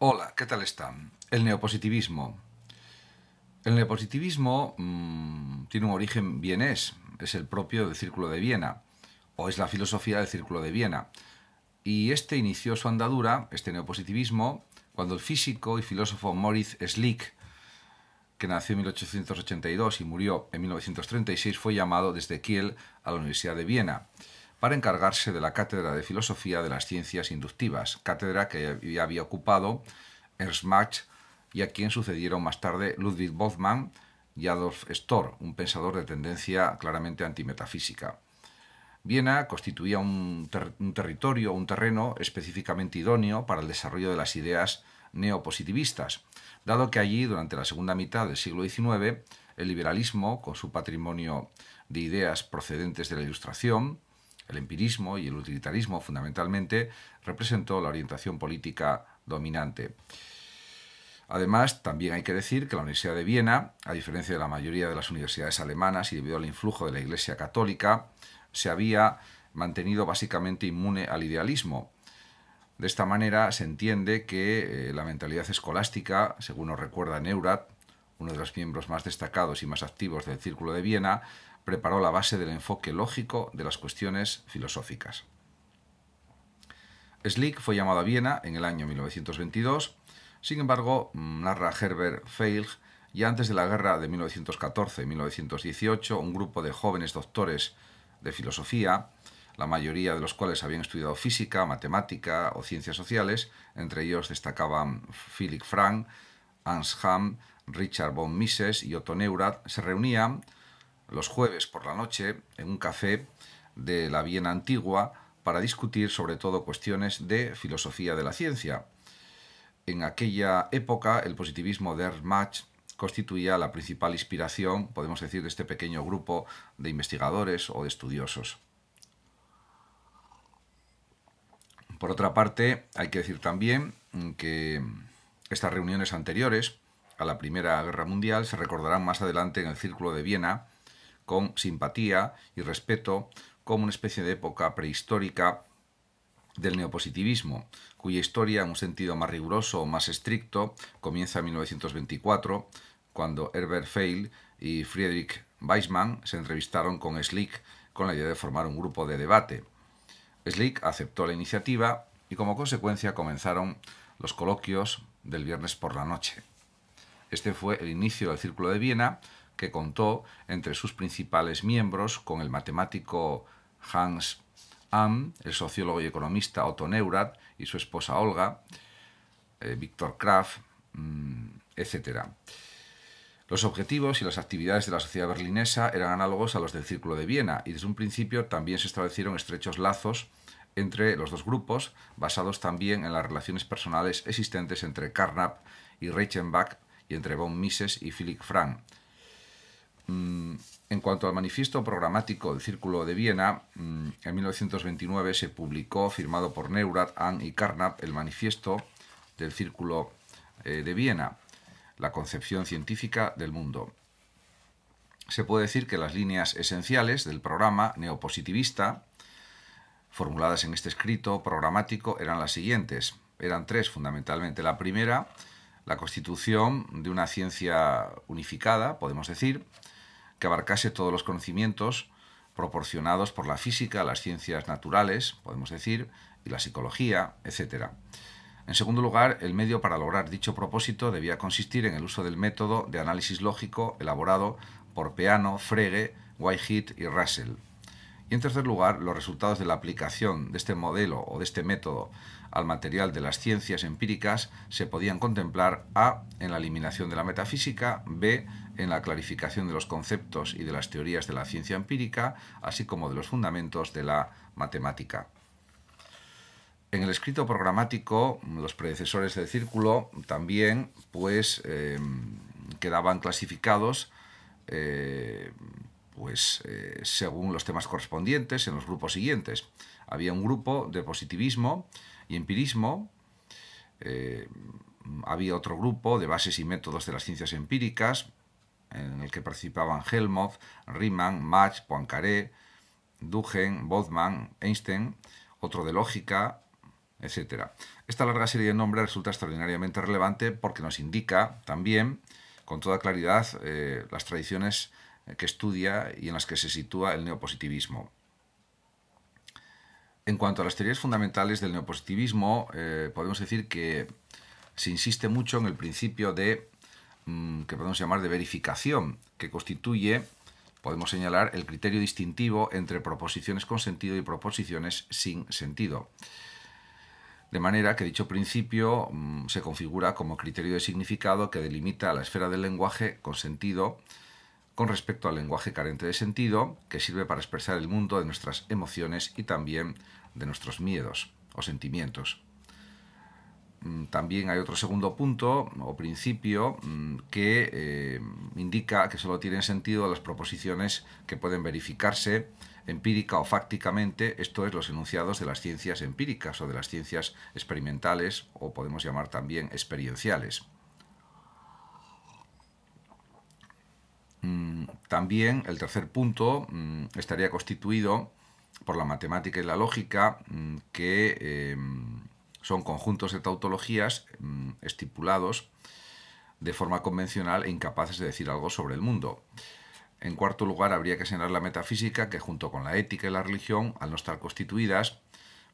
Hola, ¿qué tal está? El neopositivismo. El neopositivismo mm, tiene un origen vienés, es el propio del Círculo de Viena, o es la filosofía del Círculo de Viena. Y este inició su andadura, este neopositivismo, cuando el físico y filósofo Moritz Schlick, que nació en 1882 y murió en 1936, fue llamado desde Kiel a la Universidad de Viena para encargarse de la Cátedra de Filosofía de las Ciencias Inductivas, cátedra que había ocupado Ernst Mach y a quien sucedieron más tarde Ludwig Boltzmann y Adolf Storr, un pensador de tendencia claramente antimetafísica. Viena constituía un territorio, un terreno específicamente idóneo para el desarrollo de las ideas neopositivistas, dado que allí, durante la segunda mitad del siglo XIX, el liberalismo, con su patrimonio de ideas procedentes de la Ilustración, el empirismo y el utilitarismo fundamentalmente representó la orientación política dominante. Además, también hay que decir que la Universidad de Viena, a diferencia de la mayoría de las universidades alemanas y debido al influjo de la Iglesia Católica, se había mantenido básicamente inmune al idealismo. De esta manera se entiende que eh, la mentalidad escolástica, según nos recuerda Neurath, uno de los miembros más destacados y más activos del Círculo de Viena, preparó la base del enfoque lógico de las cuestiones filosóficas. Slick fue llamado a Viena en el año 1922, sin embargo, mm, narra Herbert Feilg, ya antes de la guerra de 1914-1918, un grupo de jóvenes doctores de filosofía, la mayoría de los cuales habían estudiado física, matemática o ciencias sociales, entre ellos destacaban mm, Philip Frank, Hans Ham, Richard von Mises y Otto Neurath se reunían los jueves por la noche en un café de la Viena antigua para discutir sobre todo cuestiones de filosofía de la ciencia. En aquella época el positivismo de Mach constituía la principal inspiración, podemos decir, de este pequeño grupo de investigadores o de estudiosos. Por otra parte, hay que decir también que estas reuniones anteriores a la Primera Guerra Mundial se recordarán más adelante en el Círculo de Viena con simpatía y respeto como una especie de época prehistórica del neopositivismo, cuya historia en un sentido más riguroso o más estricto comienza en 1924, cuando Herbert Feil y Friedrich Weismann se entrevistaron con Slick con la idea de formar un grupo de debate. Slick aceptó la iniciativa y como consecuencia comenzaron los coloquios del viernes por la noche. Este fue el inicio del Círculo de Viena, que contó entre sus principales miembros con el matemático Hans Am, el sociólogo y economista Otto Neurath y su esposa Olga, eh, victor Víctor Kraft, mm, etc. Los objetivos y las actividades de la sociedad berlinesa eran análogos a los del Círculo de Viena y desde un principio también se establecieron estrechos lazos entre los dos grupos, basados también en las relaciones personales existentes entre Carnap y Reichenbach y entre von Mises y Philipp Frank. Mm, en cuanto al manifiesto programático del Círculo de Viena, mm, en 1929 se publicó, firmado por Neurath, Ann y Carnap, el manifiesto del Círculo eh, de Viena, la concepción científica del mundo. Se puede decir que las líneas esenciales del programa neopositivista, formuladas en este escrito programático, eran las siguientes. Eran tres fundamentalmente. La primera, la constitución de una ciencia unificada, podemos decir, que abarcase todos los conocimientos proporcionados por la física, las ciencias naturales, podemos decir, y la psicología, etc. En segundo lugar, el medio para lograr dicho propósito debía consistir en el uso del método de análisis lógico elaborado por Peano, Frege, Whitehead y Russell. Y en tercer lugar, los resultados de la aplicación de este modelo o de este método al material de las ciencias empíricas se podían contemplar A. en la eliminación de la metafísica, B. en la clarificación de los conceptos y de las teorías de la ciencia empírica, así como de los fundamentos de la matemática. En el escrito programático, los predecesores del círculo también pues, em, quedaban clasificados eh, pues, eh, según los temas correspondientes en los grupos siguientes. Había un grupo de positivismo y empirismo. Eh, había otro grupo de bases y métodos de las ciencias empíricas, en el que participaban Helmholtz, Riemann, Mach, Poincaré, Dugen, Bodman, Einstein, otro de lógica, etc. Esta larga serie de nombres resulta extraordinariamente relevante porque nos indica también con toda claridad eh, las tradiciones que estudia y en las que se sitúa el neopositivismo. En cuanto a las teorías fundamentales del neopositivismo, eh, podemos decir que se insiste mucho en el principio de mm, que podemos llamar de verificación, que constituye, podemos señalar, el criterio distintivo entre proposiciones con sentido y proposiciones sin sentido. De manera que dicho principio mm, se configura como criterio de significado que delimita la esfera del lenguaje con sentido con respecto al lenguaje carente de sentido, que sirve para expresar el mundo de nuestras emociones y también de nuestros miedos o sentimientos. Mm, también hay otro segundo punto o principio mm, que eh, indica que solo tienen sentido las proposiciones que pueden verificarse empírica o fácticamente, esto es los enunciados de las ciencias empíricas o de las ciencias experimentales o podemos llamar también experienciales. Mm, también el tercer punto mm, estaría constituido por la matemática y la lógica, mm, que em, son conjuntos de tautologías estipulados de forma convencional e incapaces de decir algo sobre el mundo. En cuarto lugar, habría que señalar la metafísica, que junto con la ética y la religión, al no estar constituidas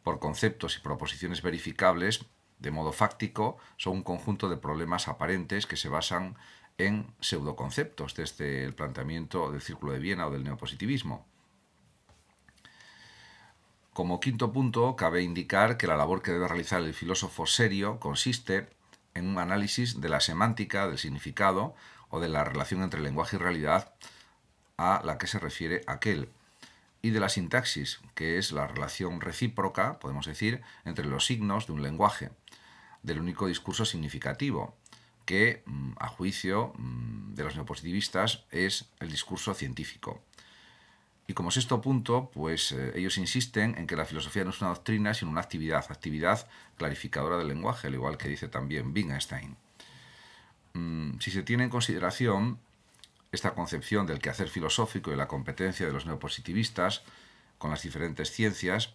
por conceptos y proposiciones verificables, de modo fáctico, son un conjunto de problemas aparentes que se basan en pseudoconceptos desde el planteamiento del Círculo de Viena o del neopositivismo. Como quinto punto, cabe indicar que la labor que debe realizar el filósofo serio consiste en un análisis de la semántica, del significado o de la relación entre lenguaje y realidad a la que se refiere aquel, y de la sintaxis, que es la relación recíproca, podemos decir, entre los signos de un lenguaje, del único discurso significativo, que mm, a juicio mm, de los neopositivistas es el discurso científico. Y como sexto punto, pues eh, ellos insisten en que la filosofía no es una doctrina, sino una actividad, actividad clarificadora del lenguaje, al igual que dice también Wittgenstein. Mm, si se tiene en consideración esta concepción del quehacer filosófico y la competencia de los neopositivistas con las diferentes ciencias,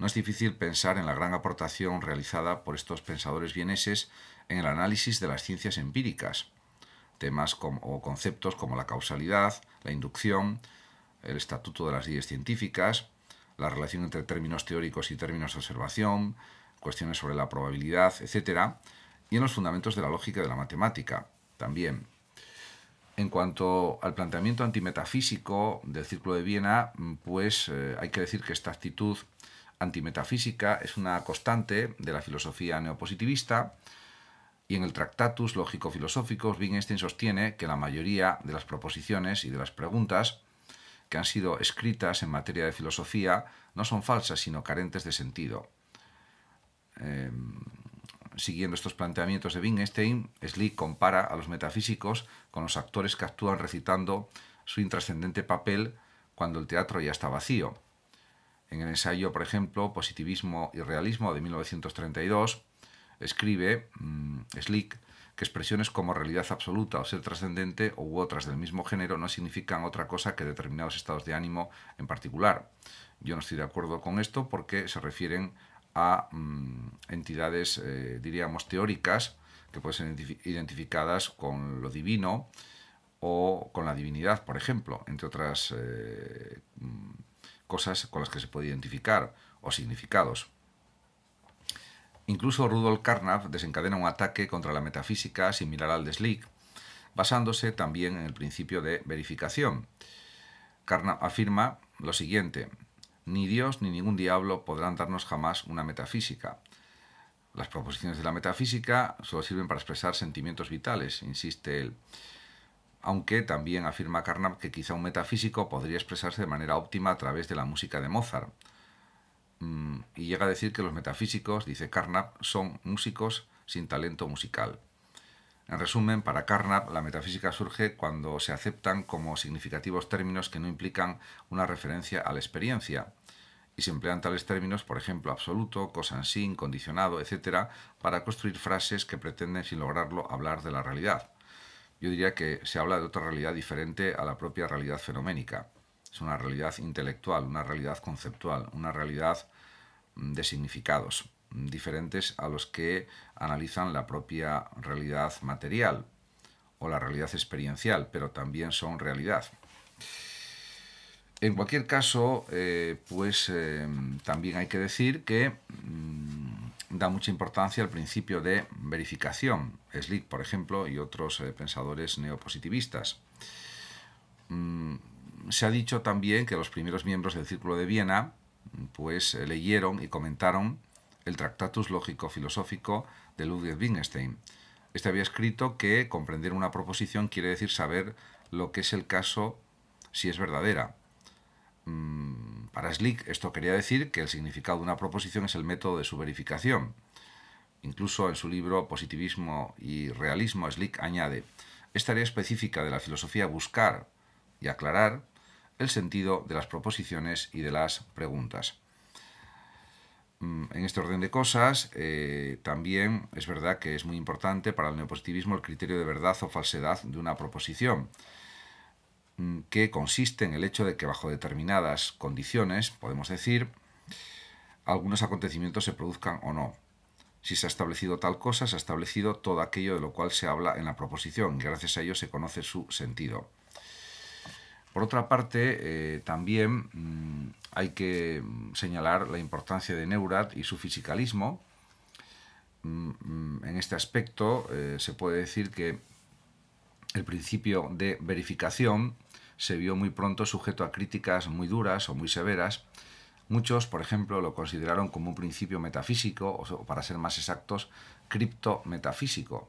no es difícil pensar en la gran aportación realizada por estos pensadores vieneses en el análisis de las ciencias empíricas, temas como, o conceptos como la causalidad, la inducción, el estatuto de las leyes científicas, la relación entre términos teóricos y términos de observación, cuestiones sobre la probabilidad, etc., y en los fundamentos de la lógica y de la matemática también. En cuanto al planteamiento antimetafísico del Círculo de Viena, pues eh, hay que decir que esta actitud antimetafísica es una constante de la filosofía neopositivista y en el Tractatus lógico filosófico Wittgenstein sostiene que la mayoría de las proposiciones y de las preguntas que han sido escritas en materia de filosofía no son falsas sino carentes de sentido. Eh, siguiendo estos planteamientos de Wittgenstein, Slick compara a los metafísicos con los actores que actúan recitando su intrascendente papel cuando el teatro ya está vacío en el ensayo, por ejemplo, Positivismo y Realismo de 1932, escribe mm, Slick que expresiones como realidad absoluta o ser trascendente u otras del mismo género no significan otra cosa que determinados estados de ánimo en particular. Yo no estoy de acuerdo con esto porque se refieren a mm, entidades, eh, diríamos, teóricas que pueden ser identificadas con lo divino o con la divinidad, por ejemplo, entre otras eh, mm, cosas con las que se puede identificar o significados. Incluso Rudolf Carnap desencadena un ataque contra la metafísica similar al de Slick, basándose también en el principio de verificación. Carnap afirma lo siguiente, ni Dios ni ningún diablo podrán darnos jamás una metafísica. Las proposiciones de la metafísica solo sirven para expresar sentimientos vitales, insiste él aunque también afirma Carnap que quizá un metafísico podría expresarse de manera óptima a través de la música de Mozart. Mm, y llega a decir que los metafísicos, dice Carnap, son músicos sin talento musical. En resumen, para Carnap, la metafísica surge cuando se aceptan como significativos términos que no implican una referencia a la experiencia. Y se emplean tales términos, por ejemplo, absoluto, cosa en sí, incondicionado, etc., para construir frases que pretenden, sin lograrlo, hablar de la realidad yo diría que se habla de otra realidad diferente a la propia realidad fenoménica. Es una realidad intelectual, una realidad conceptual, una realidad mm, de significados diferentes a los que analizan la propia realidad material o la realidad experiencial, pero también son realidad. En cualquier caso, eh, pues eh, también hay que decir que mm, da mucha importancia al principio de verificación, Slick, por ejemplo, y otros eh, pensadores neopositivistas. Mm, se ha dicho también que los primeros miembros del Círculo de Viena pues, eh, leyeron y comentaron el Tractatus Lógico-Filosófico de Ludwig Wittgenstein. Este había escrito que comprender una proposición quiere decir saber lo que es el caso si es verdadera. Mm, para Slick esto quería decir que el significado de una proposición es el método de su verificación. Incluso en su libro Positivismo y Realismo, Slick añade, es tarea específica de la filosofía buscar y aclarar el sentido de las proposiciones y de las preguntas. Mm, en este orden de cosas, eh, también es verdad que es muy importante para el neopositivismo el criterio de verdad o falsedad de una proposición. Mm, que consiste en el hecho de que bajo determinadas condiciones, podemos decir, algunos acontecimientos se produzcan o no. Si se ha establecido tal cosa, se ha establecido todo aquello de lo cual se habla en la proposición gracias a ello se conoce su sentido. Por otra parte, eh, también mm, hay que mm, señalar la importancia de Neurath y su fisicalismo. en este aspecto eh, se puede decir que el principio de verificación se vio muy pronto sujeto a críticas muy duras o muy severas. Muchos, por ejemplo, lo consideraron como un principio metafísico, o para ser más exactos, criptometafísico,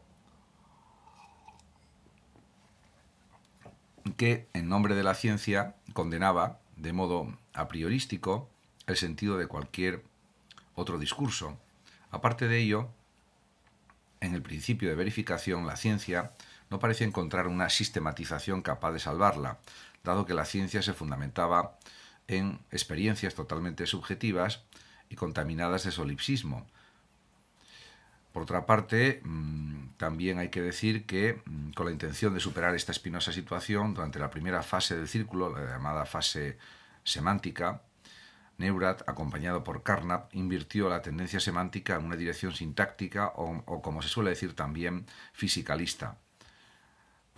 que en nombre de la ciencia condenaba de modo a priorístico el sentido de cualquier otro discurso. Aparte de ello, en el principio de verificación, la ciencia no parecía encontrar una sistematización capaz de salvarla, dado que la ciencia se fundamentaba en experiencias totalmente subjetivas y contaminadas de solipsismo. Por otra parte, mm, también hay que decir que mm, con la intención de superar esta espinosa situación, durante la primera fase del círculo, la llamada fase semántica, Neurath, acompañado por Carnap, invirtió la tendencia semántica en una dirección sintáctica o, o como se suele decir también, fisicalista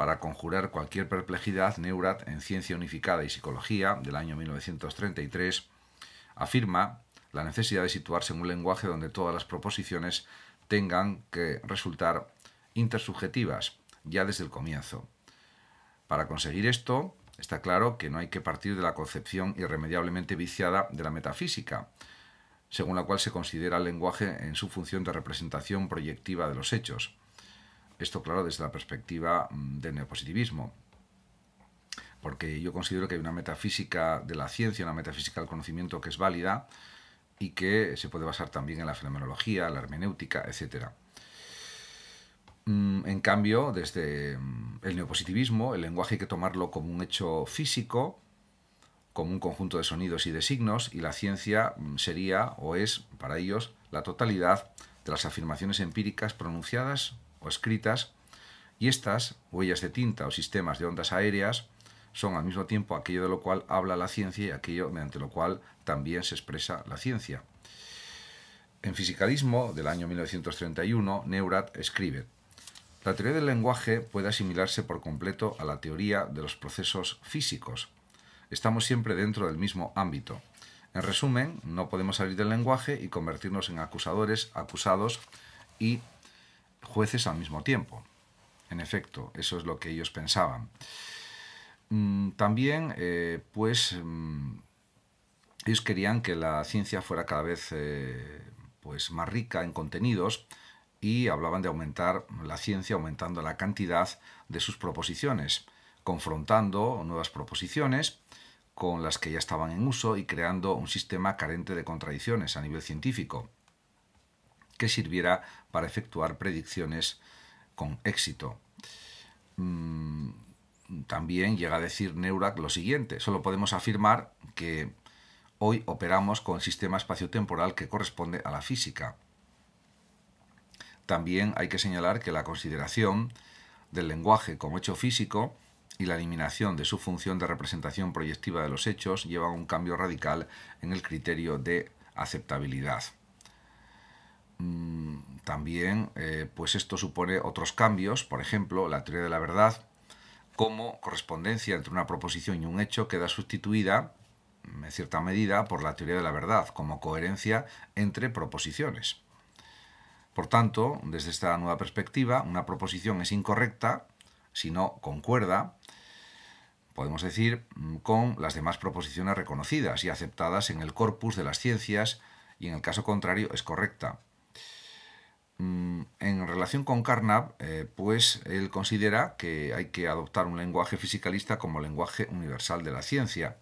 para conjurar cualquier perplejidad, Neurath, en Ciencia Unificada y Psicología, del año 1933, afirma la necesidad de situarse en un lenguaje donde todas las proposiciones tengan que resultar intersubjetivas ya desde el comienzo. Para conseguir esto, está claro que no hay que partir de la concepción irremediablemente viciada de la metafísica, según la cual se considera el lenguaje en su función de representación proyectiva de los hechos. Esto, claro, desde la perspectiva mm, del neopositivismo, porque yo considero que hay una metafísica de la ciencia, una metafísica del conocimiento que es válida y que se puede basar también en la fenomenología, la hermenéutica, etc. Mm, en cambio, desde mm, el neopositivismo, el lenguaje hay que tomarlo como un hecho físico, como un conjunto de sonidos y de signos, y la ciencia sería o es, para ellos, la totalidad de las afirmaciones empíricas pronunciadas o escritas, y estas huellas de tinta o sistemas de ondas aéreas son al mismo tiempo aquello de lo cual habla la ciencia y aquello mediante lo cual también se expresa la ciencia. En Fisicalismo del año 1931, Neurath escribe, la teoría del lenguaje puede asimilarse por completo a la teoría de los procesos físicos. Estamos siempre dentro del mismo ámbito. En resumen, no podemos salir del lenguaje y convertirnos en acusadores, acusados y jueces al mismo tiempo. En efecto, eso es lo que ellos pensaban. Mm, también, eh, pues, mm, ellos querían que la ciencia fuera cada vez eh, pues, más rica en contenidos y hablaban de aumentar la ciencia aumentando la cantidad de sus proposiciones, confrontando nuevas proposiciones con las que ya estaban en uso y creando un sistema carente de contradicciones a nivel científico que sirviera para efectuar predicciones con éxito. Mm, también llega a decir Neurak lo siguiente, solo podemos afirmar que hoy operamos con el sistema espaciotemporal que corresponde a la física. También hay que señalar que la consideración del lenguaje como hecho físico y la eliminación de su función de representación proyectiva de los hechos lleva a un cambio radical en el criterio de aceptabilidad. Mm, también eh, pues esto supone otros cambios, por ejemplo, la teoría de la verdad como correspondencia entre una proposición y un hecho queda sustituida en cierta medida por la teoría de la verdad como coherencia entre proposiciones. Por tanto, desde esta nueva perspectiva, una proposición es incorrecta si no concuerda, podemos decir, mm, con las demás proposiciones reconocidas y aceptadas en el corpus de las ciencias y en el caso contrario es correcta. Mm, en relación con Carnap, eh, pues él considera que hay que adoptar un lenguaje fisicalista como lenguaje universal de la ciencia.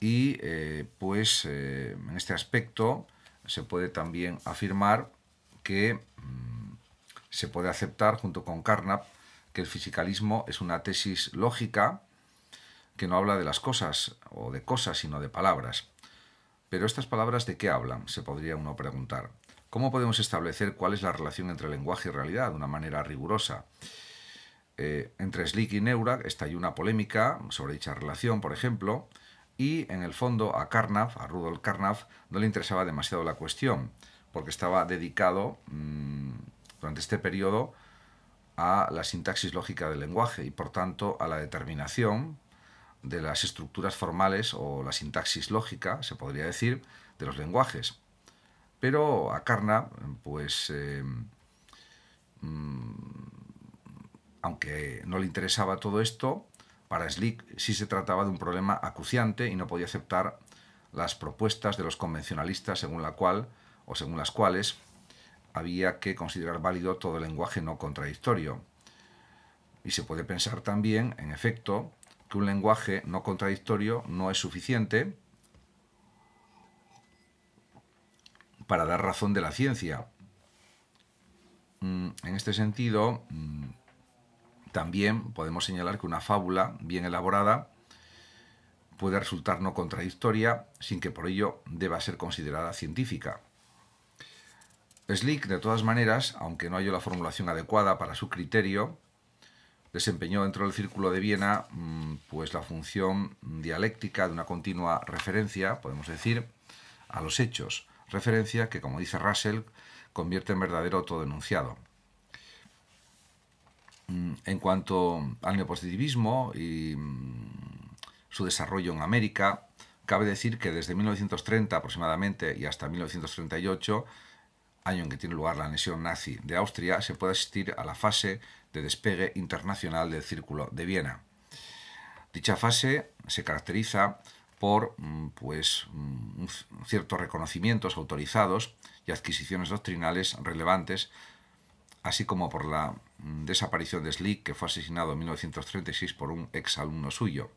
Y eh, pues eh, en este aspecto se puede también afirmar que mm, se puede aceptar junto con Carnap que el fisicalismo es una tesis lógica que no habla de las cosas o de cosas, sino de palabras. Pero estas palabras de qué hablan, se podría uno preguntar. ¿Cómo podemos establecer cuál es la relación entre lenguaje y realidad de una manera rigurosa? Eh, entre Slick y Neurak estalló una polémica sobre dicha relación, por ejemplo, y en el fondo a Carnap, a Rudolf Carnap, no le interesaba demasiado la cuestión, porque estaba dedicado mm, durante este periodo a la sintaxis lógica del lenguaje y por tanto a la determinación de las estructuras formales o la sintaxis lógica, se podría decir, de los lenguajes. Pero a pues, em, mm, aunque no le interesaba todo esto, para Slick sí se trataba de un problema acuciante y no podía aceptar las propuestas de los convencionalistas según la cual o según las cuales había que considerar válido todo el lenguaje no contradictorio. Y se puede pensar también, en efecto, que un lenguaje no contradictorio no es suficiente para dar razón de la ciencia. Mm, en este sentido, mm, también podemos señalar que una fábula bien elaborada puede resultar no contradictoria sin que por ello deba ser considerada científica. Slick, de todas maneras, aunque no haya la formulación adecuada para su criterio, desempeñó dentro del Círculo de Viena mm, pues la función dialéctica de una continua referencia, podemos decir, a los hechos, referencia que, como dice Russell, convierte en verdadero autodenunciado. Mm, en cuanto al neopositivismo y mm, su desarrollo en América, cabe decir que desde 1930 aproximadamente y hasta 1938, año en que tiene lugar la anexión nazi de Austria, se puede asistir a la fase de despegue internacional del Círculo de Viena. Dicha fase se caracteriza por mm, pues, mm, ciertos reconocimientos autorizados y adquisiciones doctrinales relevantes, así como por la mm, desaparición de Slick, que fue asesinado en 1936 por un exalumno suyo.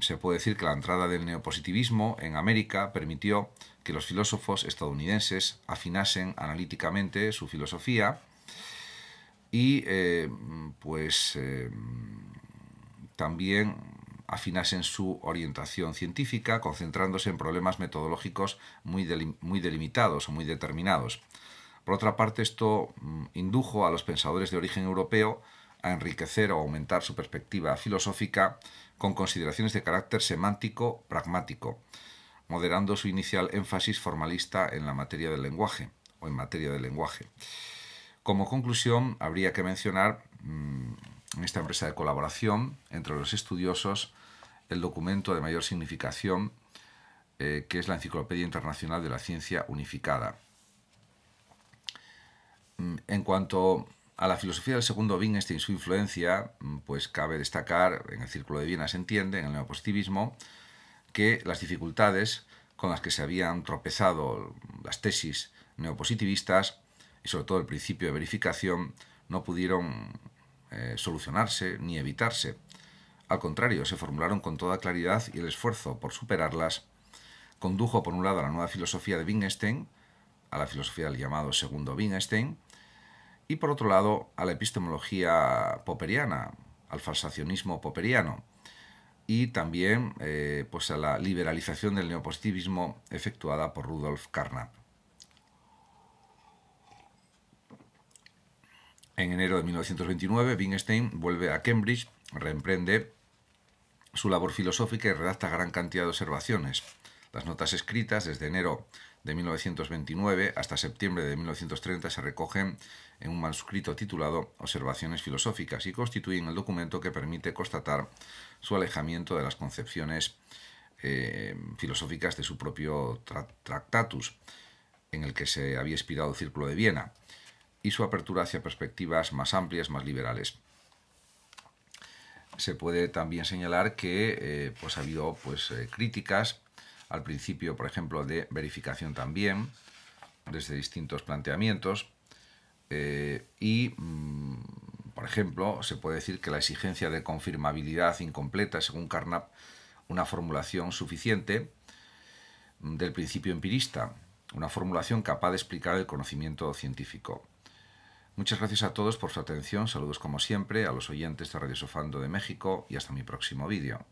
Se puede decir que la entrada del neopositivismo en América permitió que los filósofos estadounidenses afinasen analíticamente su filosofía y eh, pues eh, también afinasen su orientación científica, concentrándose en problemas metodológicos muy, muy delimitados o muy determinados. Por otra parte, esto mm, indujo a los pensadores de origen europeo a enriquecer o aumentar su perspectiva filosófica con consideraciones de carácter semántico pragmático, moderando su inicial énfasis formalista en la materia del lenguaje o en materia del lenguaje. Como conclusión, habría que mencionar mm, en esta empresa de colaboración entre los estudiosos el documento de mayor significación, eh, que es la Enciclopedia Internacional de la Ciencia Unificada. Mm, en cuanto a la filosofía del segundo Wittgenstein y su influencia, mm, pues cabe destacar, en el Círculo de Viena se entiende, en el neopositivismo, que las dificultades con las que se habían tropezado las tesis neopositivistas y sobre todo el principio de verificación no pudieron eh, solucionarse ni evitarse. Al contrario, se formularon con toda claridad y el esfuerzo por superarlas condujo por un lado a la nueva filosofía de Wittgenstein, a la filosofía del llamado segundo Wittgenstein, y por otro lado a la epistemología popperiana, al falsacionismo popperiano, y también eh, pues a la liberalización del neopositivismo efectuada por Rudolf Carnap. En enero de 1929, Wittgenstein vuelve a Cambridge, reemprende su labor filosófica y redacta gran cantidad de observaciones. Las notas escritas desde enero de 1929 hasta septiembre de 1930 se recogen en un manuscrito titulado Observaciones filosóficas y constituyen el documento que permite constatar su alejamiento de las concepciones eh, filosóficas de su propio tractatus, en el que se había inspirado el Círculo de Viena y su apertura hacia perspectivas más amplias, más liberales. Se puede también señalar que eh, pues ha habido pues, eh, críticas al principio, por ejemplo, de verificación también, desde distintos planteamientos, eh, y, mm, por ejemplo, se puede decir que la exigencia de confirmabilidad incompleta, según Carnap, una formulación suficiente del principio empirista, una formulación capaz de explicar el conocimiento científico. Muchas gracias a todos por su atención, saludos como siempre a los oyentes de Radio Sofando de México y hasta mi próximo vídeo.